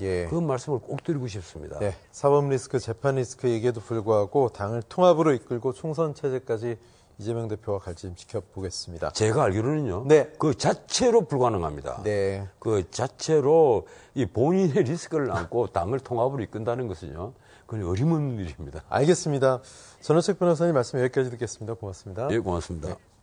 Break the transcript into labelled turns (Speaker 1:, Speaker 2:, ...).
Speaker 1: 예. 그
Speaker 2: 말씀을 꼭 드리고 싶습니다. 네.
Speaker 1: 사법 리스크, 재판 리스크에게도 불구하고 당을 통합으로 이끌고 총선 체제까지 이재명 대표와 갈지 좀 지켜보겠습니다. 제가 알기로는요.
Speaker 3: 네. 그 자체로 불가능합니다. 네. 그 자체로 이 본인의 리스크를 안고 당을 통합으로 이끈다는 것은요. 그건 어림없는 일입니다. 알겠습니다. 전원책 변호사님 말씀 여기까지 듣겠습니다. 고맙습니다. 예, 고맙습니다. 네.